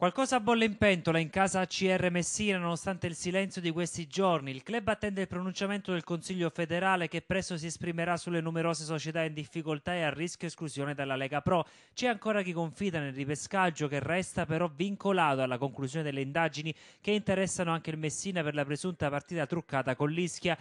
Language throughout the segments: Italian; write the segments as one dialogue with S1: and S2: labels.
S1: Qualcosa bolle in pentola in casa CR Messina nonostante il silenzio di questi giorni. Il club attende il pronunciamento del Consiglio federale che presto si esprimerà sulle numerose società in difficoltà e a rischio esclusione dalla Lega Pro. C'è ancora chi confida nel ripescaggio che resta però vincolato alla conclusione delle indagini che interessano anche il Messina per la presunta partita truccata con l'Ischia.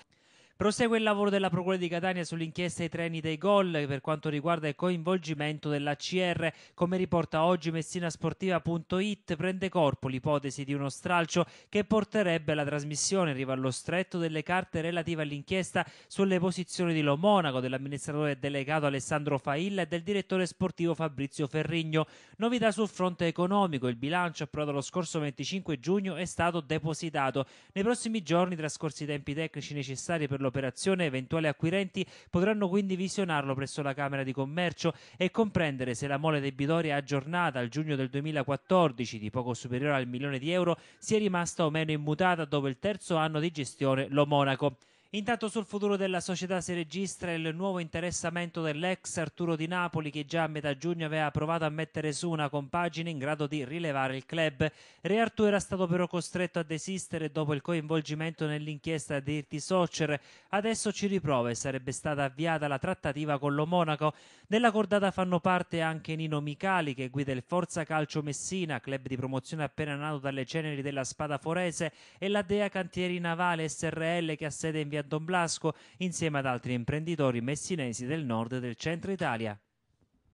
S1: Prosegue il lavoro della Procura di Catania sull'inchiesta ai treni dei gol per quanto riguarda il coinvolgimento dell'ACR. Come riporta oggi messinasportiva.it, prende corpo l'ipotesi di uno stralcio che porterebbe la trasmissione, arriva allo stretto, delle carte relative all'inchiesta sulle posizioni di Lo Monaco, dell'amministratore delegato Alessandro Failla e del direttore sportivo Fabrizio Ferrigno. Novità sul fronte economico, il bilancio approvato lo scorso 25 giugno è stato depositato. Nei prossimi giorni, trascorsi i tempi tecnici necessari per lo l'operazione eventuali acquirenti potranno quindi visionarlo presso la Camera di Commercio e comprendere se la mole debitoria aggiornata al giugno del 2014 di poco superiore al milione di euro sia rimasta o meno immutata dopo il terzo anno di gestione Lo Monaco. Intanto sul futuro della società si registra il nuovo interessamento dell'ex Arturo Di Napoli che già a metà giugno aveva provato a mettere su una compagine in grado di rilevare il club. Re Artù era stato però costretto a desistere dopo il coinvolgimento nell'inchiesta di Irti Socer. Adesso ci riprova e sarebbe stata avviata la trattativa con lo Monaco. Della cordata fanno parte anche Nino Micali che guida il Forza Calcio Messina, club di promozione appena nato dalle ceneri della Spada Forese, e la Dea Cantieri Navale SRL che ha sede in via a Don Blasco insieme ad altri imprenditori messinesi del nord e del centro Italia.